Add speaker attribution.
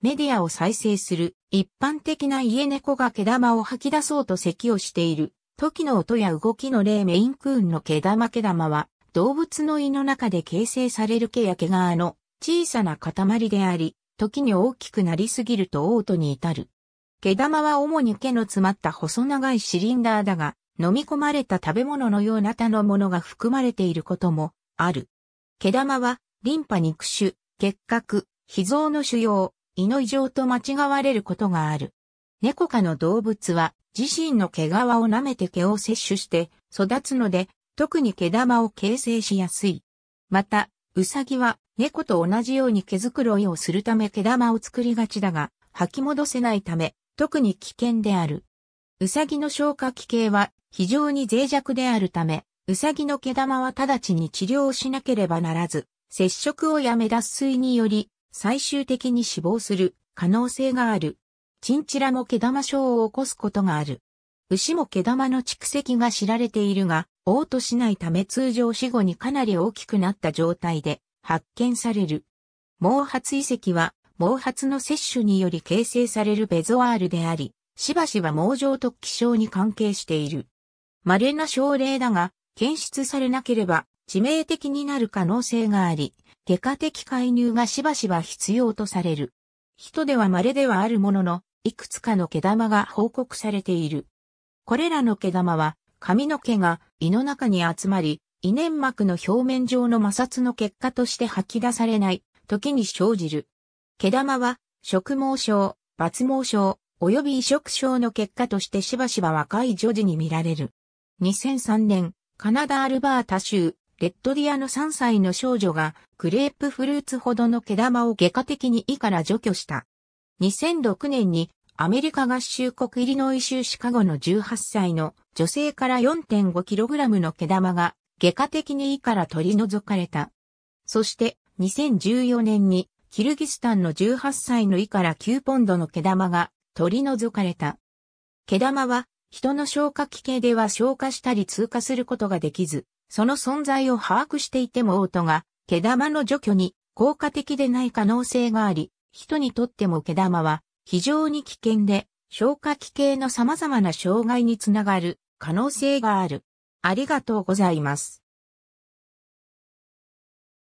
Speaker 1: メディアを再生する、一般的な家猫が毛玉を吐き出そうと咳をしている、時の音や動きの例メインクーンの毛玉毛玉は、動物の胃の中で形成される毛や毛皮の小さな塊であり、時に大きくなりすぎると嘔吐に至る。毛玉は主に毛の詰まった細長いシリンダーだが、飲み込まれた食べ物のような他のものが含まれていることもある。毛玉は、リンパ肉腫、結核、脾臓の腫瘍、胃の異常と間違われることがある。猫科の動物は自身の毛皮を舐めて毛を摂取して育つので、特に毛玉を形成しやすい。また、ウサギは猫と同じように毛づくろいをするため毛玉を作りがちだが、吐き戻せないため、特に危険である。ウサギの消化器系は非常に脆弱であるため、ウサギの毛玉は直ちに治療しなければならず、接触をやめ脱水により最終的に死亡する可能性がある。チンチラも毛玉症を起こすことがある。牛も毛玉の蓄積が知られているが、嘔吐しないため通常死後にかなり大きくなった状態で発見される。毛髪遺跡は毛髪の摂取により形成されるベゾワールであり、しばしば毛状突起症に関係している。稀な症例だが、検出されなければ致命的になる可能性があり、外科的介入がしばしば必要とされる。人では稀ではあるものの、いくつかの毛玉が報告されている。これらの毛玉は、髪の毛が胃の中に集まり、胃粘膜の表面上の摩擦の結果として吐き出されない時に生じる。毛玉は、食毛症、抜毛症、及び移植症の結果としてしばしば若い女児に見られる。2003年、カナダアルバータ州レッドディアの3歳の少女がクレープフルーツほどの毛玉を外科的に胃から除去した。2006年にアメリカ合衆国イリノイ州シカゴの18歳の女性から 4.5kg の毛玉が外科的に胃から取り除かれた。そして2014年にキルギスタンの18歳の胃から9ポンドの毛玉が取り除かれた。毛玉は人の消化器系では消化したり通過することができず、その存在を把握していてもオートが、毛玉の除去に効果的でない可能性があり、人にとっても毛玉は非常に危険で、消化器系の様々な障害につながる可能性がある。ありがとうございます。